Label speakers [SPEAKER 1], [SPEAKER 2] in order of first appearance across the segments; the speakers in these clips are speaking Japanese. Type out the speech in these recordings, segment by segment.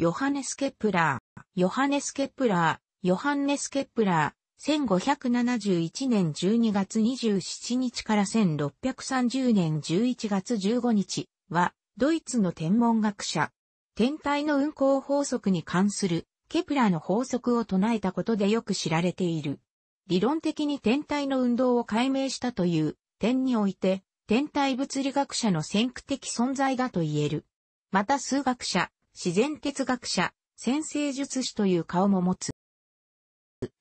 [SPEAKER 1] ヨハネス・ケプラー、ヨハネス・ケプラー、ヨハンネス・ケプラー、1571年12月27日から1630年11月15日は、ドイツの天文学者。天体の運行法則に関する、ケプラーの法則を唱えたことでよく知られている。理論的に天体の運動を解明したという点において、天体物理学者の先駆的存在だと言える。また数学者、自然哲学者、先生術師という顔も持つ。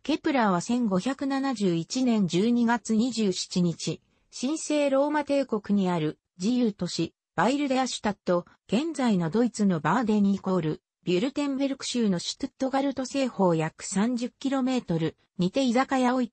[SPEAKER 1] ケプラーは1571年12月27日、神聖ローマ帝国にある自由都市、バイルデアシュタット、現在のドイツのバーデンイコール、ビュルテンベルク州のシュトゥットガルト西方約 30km にて居酒屋を営い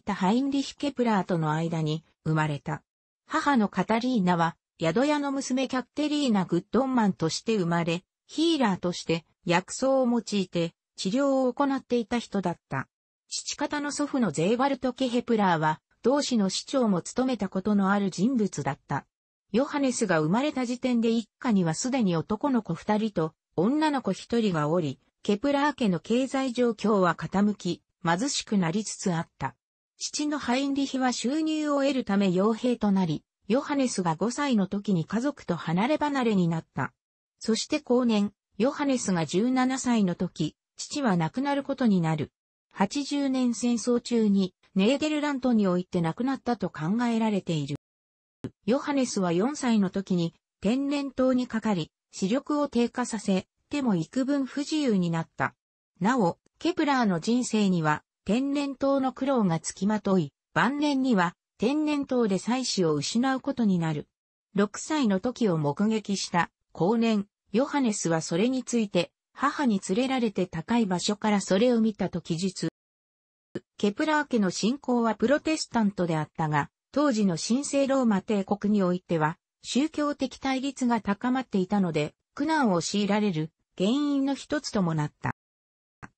[SPEAKER 1] たハインリヒ・ケプラーとの間に生まれた。母のカタリーナは宿屋の娘キャッテリーナ・グッドンマンとして生まれ、ヒーラーとして薬草を用いて治療を行っていた人だった。父方の祖父のゼイバルト・ケヘプラーは、同市の市長も務めたことのある人物だった。ヨハネスが生まれた時点で一家にはすでに男の子二人と女の子一人がおり、ケプラー家の経済状況は傾き、貧しくなりつつあった。父のハインリヒは収入を得るため傭兵となり、ヨハネスが5歳の時に家族と離れ離れになった。そして後年、ヨハネスが17歳の時、父は亡くなることになる。80年戦争中にネーデルラントにおいて亡くなったと考えられている。ヨハネスは4歳の時に天然痘にかかり、視力を低下させ、手も幾分不自由になった。なお、ケプラーの人生には天然痘の苦労がつきまとい、晩年には天然痘で妻子を失うことになる。6歳の時を目撃した後年、ヨハネスはそれについて、母に連れられて高い場所からそれを見たと記述。ケプラー家の信仰はプロテスタントであったが、当時の神聖ローマ帝国においては、宗教的対立が高まっていたので、苦難を強いられる原因の一つともなった。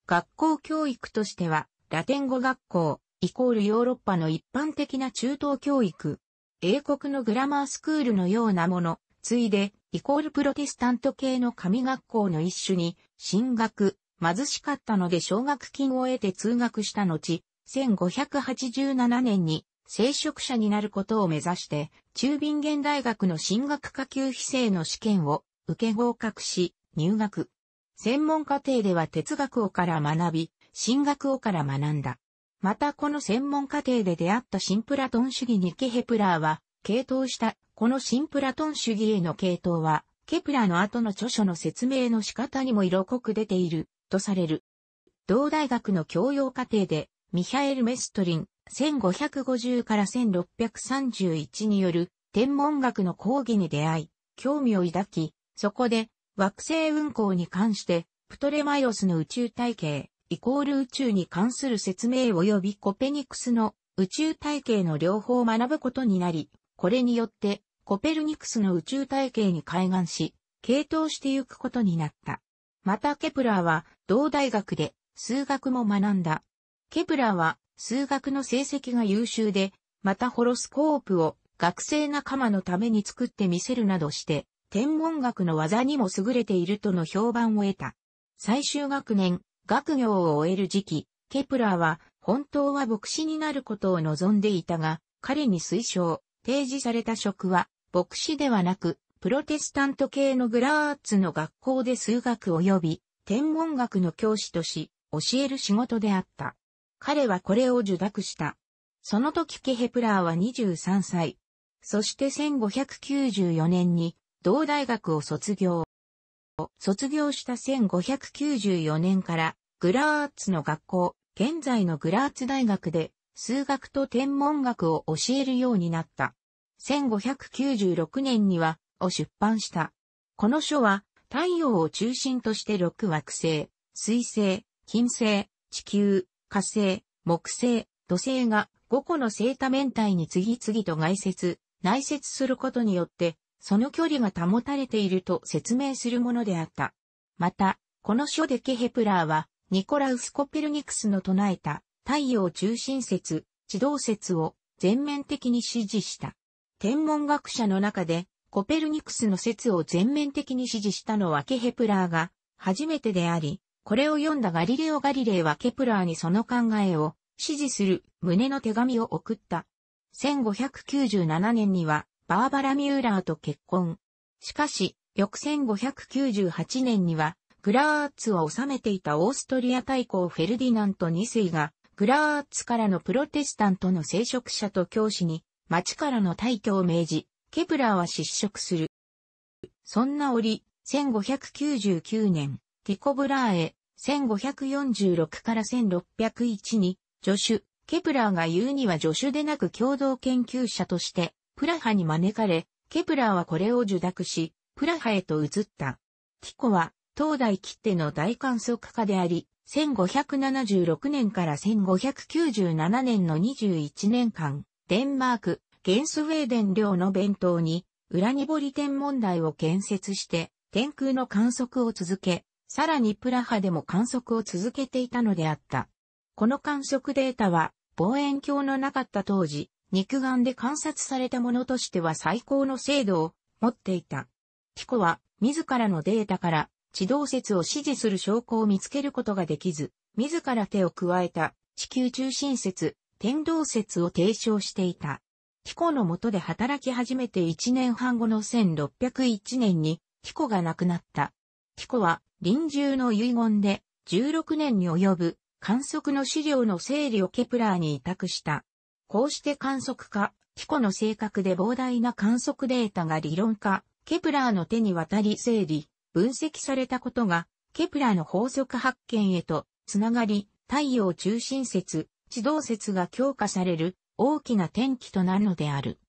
[SPEAKER 1] 学校教育としては、ラテン語学校、イコールヨーロッパの一般的な中等教育、英国のグラマースクールのようなもの、ついで、イコールプロテスタント系の神学校の一種に進学、貧しかったので奨学金を得て通学した後、1587年に聖職者になることを目指して、中瓶現大学の進学科級非正の試験を受け合格し、入学。専門課程では哲学をから学び、進学をから学んだ。またこの専門課程で出会った新プラトン主義ニケヘプラーは、系統した、このシンプラトン主義への系統は、ケプラの後の著書の説明の仕方にも色濃く出ている、とされる。同大学の教養課程で、ミハエル・メストリン、1550から1631による天文学の講義に出会い、興味を抱き、そこで惑星運行に関してプトレマイオスの宇宙体系、イコール宇宙に関する説明及びコペニクスの宇宙体系の両方を学ぶことになり、これによって、コペルニクスの宇宙体系に開眼し、傾倒してゆくことになった。またケプラーは同大学で数学も学んだ。ケプラーは数学の成績が優秀で、またホロスコープを学生仲間のために作ってみせるなどして、天文学の技にも優れているとの評判を得た。最終学年、学業を終える時期、ケプラーは本当は牧師になることを望んでいたが、彼に推奨、提示された職は、牧師ではなく、プロテスタント系のグラーツの学校で数学及び天文学の教師とし、教える仕事であった。彼はこれを受諾した。その時ケヘプラーは23歳。そして1594年に同大学を卒業。卒業した1594年からグラーツの学校、現在のグラーツ大学で数学と天文学を教えるようになった。1596年には、を出版した。この書は、太陽を中心として6惑星、水星、金星、地球、火星、木星、土星が5個の生多面体に次々と外接、内接することによって、その距離が保たれていると説明するものであった。また、この書でケヘプラーは、ニコラウス・コペルニクスの唱えた、太陽中心説、地動説を全面的に支持した。天文学者の中で、コペルニクスの説を全面的に支持したのはケヘプラーが初めてであり、これを読んだガリレオ・ガリレイはケプラーにその考えを支持する胸の手紙を送った。1597年にはバーバラ・ミューラーと結婚。しかし、翌1598年にはグラーツを治めていたオーストリア大公フェルディナント2世がプラーツからのプロテスタントの聖職者と教師に、町からの退去を命じ、ケプラーは失職する。そんな折、1599年、ティコブラーへ、1546から1601に、助手、ケプラーが言うには助手でなく共同研究者として、プラハに招かれ、ケプラーはこれを受諾し、プラハへと移った。ティコは、当代切手の大観測家であり、1576年から1597年の21年間、デンマーク、ゲンスウェーデン領の弁当に、裏に堀天文台を建設して、天空の観測を続け、さらにプラハでも観測を続けていたのであった。この観測データは、望遠鏡のなかった当時、肉眼で観察されたものとしては最高の精度を持っていた。ピコは、自らのデータから、地動説を支持する証拠を見つけることができず、自ら手を加えた地球中心説、天動説を提唱していた。ヒコの下で働き始めて1年半後の1601年にヒコが亡くなった。ヒコは臨終の遺言で16年に及ぶ観測の資料の整理をケプラーに委託した。こうして観測家、ヒコの正確で膨大な観測データが理論家、ケプラーの手に渡り整理、分析されたことが、ケプラの法則発見へとつながり、太陽中心説、地動説が強化される大きな転機となるのである。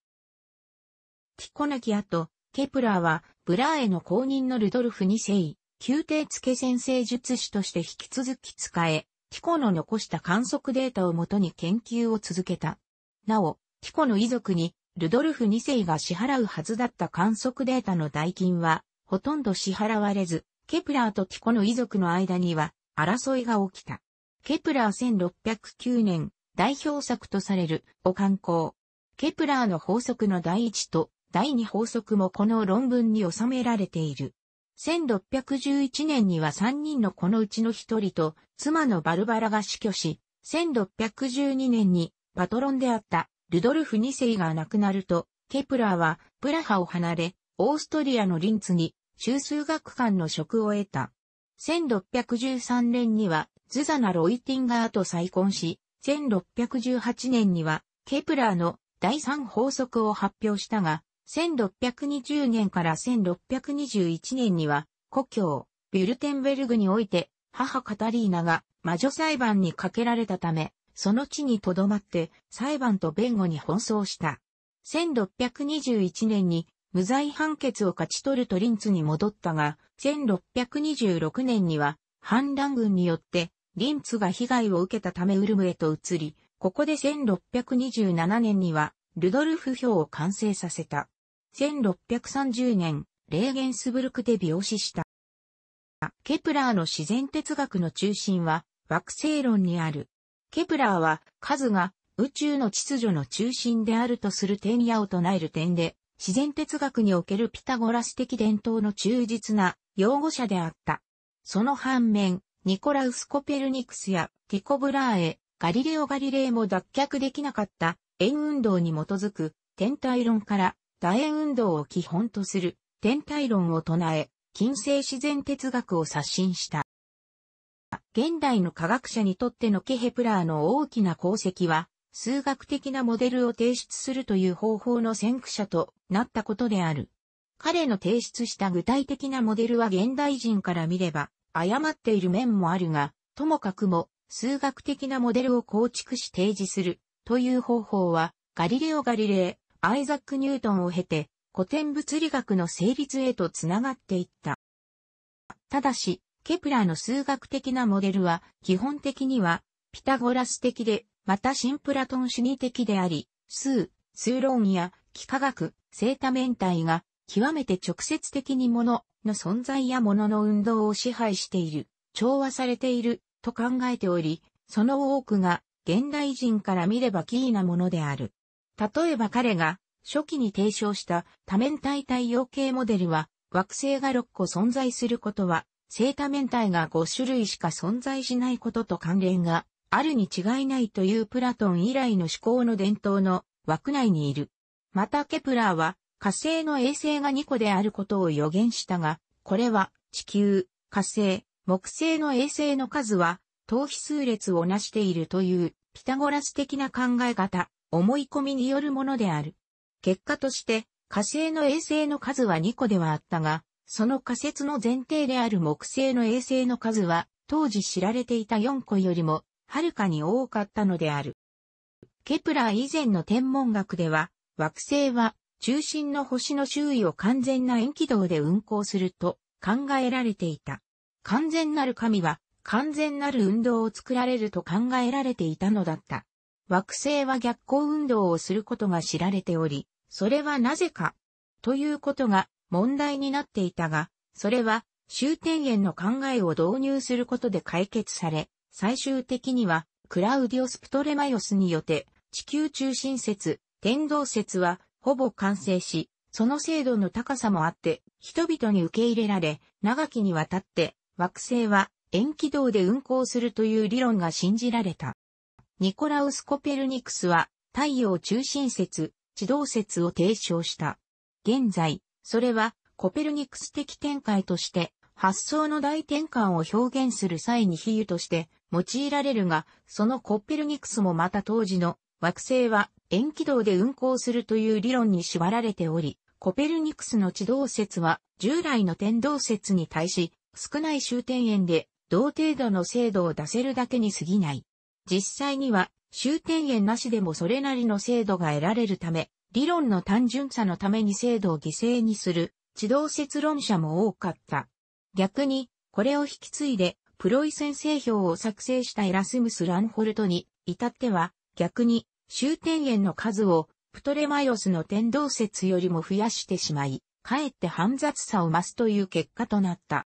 [SPEAKER 1] ティコナキアとケプラーはブラーへの公認のルドルフ2世、宮廷付先生術師として引き続き使え、ティコの残した観測データをもとに研究を続けた。なお、ティコの遺族にルドルフ2世が支払うはずだった観測データの代金は、ほとんど支払われず、ケプラーとティコの遺族の間には争いが起きた。ケプラー1609年、代表作とされる、を刊行。ケプラーの法則の第一と第二法則もこの論文に収められている。1611年には3人のこのうちの1人と妻のバルバラが死去し、1612年にパトロンであったルドルフ2世が亡くなると、ケプラーはプラハを離れ、オーストリアのリンツに中数学官の職を得た。1613年には、ズザナ・ロイティンガーと再婚し、1618年には、ケプラーの第三法則を発表したが、1620年から1621年には、故郷、ビュルテンベルグにおいて、母カタリーナが魔女裁判にかけられたため、その地に留まって裁判と弁護に奔走した。1621年に無罪判決を勝ち取るとリンツに戻ったが、1626年には反乱軍によってリンツが被害を受けたためウルムへと移り、ここで1627年にはルドルフ表を完成させた。1630年、レーゲンスブルクで病死した。ケプラーの自然哲学の中心は惑星論にある。ケプラーは数が宇宙の秩序の中心であるとする点やを唱える点で、自然哲学におけるピタゴラス的伝統の忠実な擁護者であった。その反面、ニコラウス・コペルニクスやティコ・ブラーエ、ガリレオ・ガリレイも脱却できなかった円運動に基づく天体論から楕円運動を基本とする天体論を唱え、近世自然哲学を刷新した。現代の科学者にとってのケヘプラーの大きな功績は、数学的なモデルを提出するという方法の先駆者となったことである。彼の提出した具体的なモデルは現代人から見れば、誤っている面もあるが、ともかくも、数学的なモデルを構築し提示する、という方法は、ガリレオ・ガリレイ、アイザック・ニュートンを経て、古典物理学の成立へとつながっていった。ただし、ケプラーの数学的なモデルは、基本的には、ピタゴラス的で、またシンプラトン主義的であり、数、数論や、幾何学、生多面体が、極めて直接的に物の存在や物の運動を支配している、調和されている、と考えており、その多くが、現代人から見ればキーなものである。例えば彼が、初期に提唱した多面体太陽系モデルは、惑星が6個存在することは、正多面体が5種類しか存在しないことと関連があるに違いないというプラトン以来の思考の伝統の枠内にいる。またケプラーは火星の衛星が2個であることを予言したが、これは地球、火星、木星の衛星の数は等比数列をなしているというピタゴラス的な考え方、思い込みによるものである。結果として火星の衛星の数は2個ではあったが、その仮説の前提である木星の衛星の数は当時知られていた4個よりもはるかに多かったのである。ケプラー以前の天文学では、惑星は中心の星の周囲を完全な円軌道で運行すると考えられていた。完全なる神は完全なる運動を作られると考えられていたのだった。惑星は逆行運動をすることが知られており、それはなぜか、ということが問題になっていたが、それは終点炎の考えを導入することで解決され、最終的には、クラウディオス・プトレマイオスによって、地球中心説、天動説は、ほぼ完成し、その精度の高さもあって、人々に受け入れられ、長きにわたって、惑星は遠軌道で運行するという理論が信じられた。ニコラウス・コペルニクスは、太陽中心説、地動説を提唱した。現在、それは、コペルニクス的展開として、発想の大転換を表現する際に比喩として用いられるが、そのコッペルニクスもまた当時の惑星は円軌道で運行するという理論に縛られており、コペルニクスの地動説は従来の天動説に対し少ない終点円で同程度の精度を出せるだけに過ぎない。実際には終点円なしでもそれなりの精度が得られるため、理論の単純さのために精度を犠牲にする地動説論者も多かった。逆に、これを引き継いでプロイセン製表を作成したエラスムス・ランホルトに至っては、逆に、終点円の数を、プトレマイオスの天動説よりも増やしてしまい、かえって煩雑さを増すという結果となった。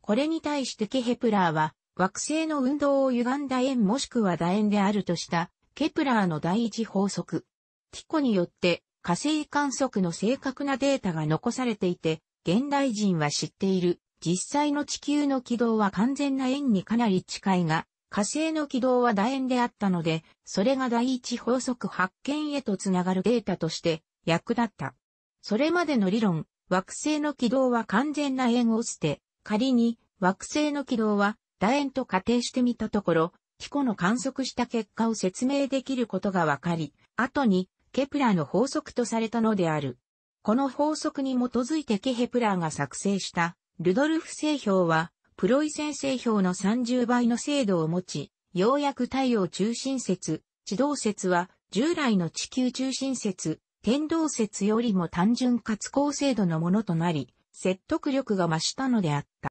[SPEAKER 1] これに対してケヘプラーは、惑星の運動を歪んだ円もしくは楕円であるとした、ケプラーの第一法則。ティコによって、火星観測の正確なデータが残されていて、現代人は知っている実際の地球の軌道は完全な円にかなり近いが、火星の軌道は楕円であったので、それが第一法則発見へとつながるデータとして役立った。それまでの理論、惑星の軌道は完全な円を捨て、仮に惑星の軌道は楕円と仮定してみたところ、機構の観測した結果を説明できることがわかり、後にケプラーの法則とされたのである。この法則に基づいてケヘプラーが作成したルドルフ製氷は、プロイセン製氷の30倍の精度を持ち、ようやく太陽中心説、地動説は、従来の地球中心説、天動説よりも単純かつ高精度のものとなり、説得力が増したのであった。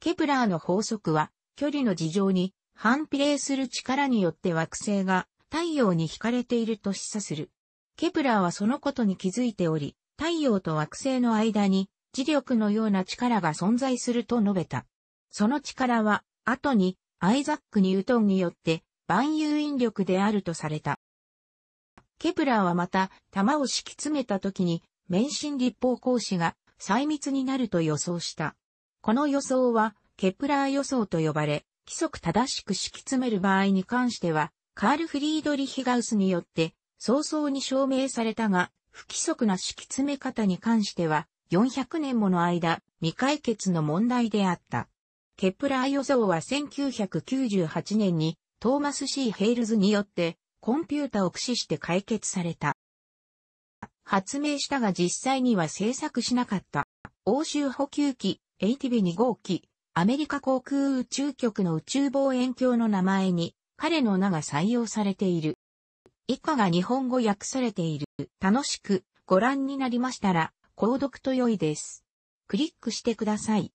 [SPEAKER 1] ケプラーの法則は、距離の事情に反比例する力によって惑星が太陽に惹かれていると示唆する。ケプラーはそのことに気づいており、太陽と惑星の間に磁力のような力が存在すると述べた。その力は、後に、アイザック・ニュートンによって、万有引力であるとされた。ケプラーはまた、玉を敷き詰めた時に、免震立方講師が、細密になると予想した。この予想は、ケプラー予想と呼ばれ、規則正しく敷き詰める場合に関しては、カール・フリードリヒガウスによって、早々に証明されたが、不規則な敷き詰め方に関しては、400年もの間、未解決の問題であった。ケプラー予想は1998年にトーマスシー・ヘイルズによってコンピュータを駆使して解決された。発明したが実際には制作しなかった。欧州補給機、ATV2 号機、アメリカ航空宇宙局の宇宙望遠鏡の名前に彼の名が採用されている。以下が日本語訳されている。楽しくご覧になりましたら、購読と良いです。クリックしてください。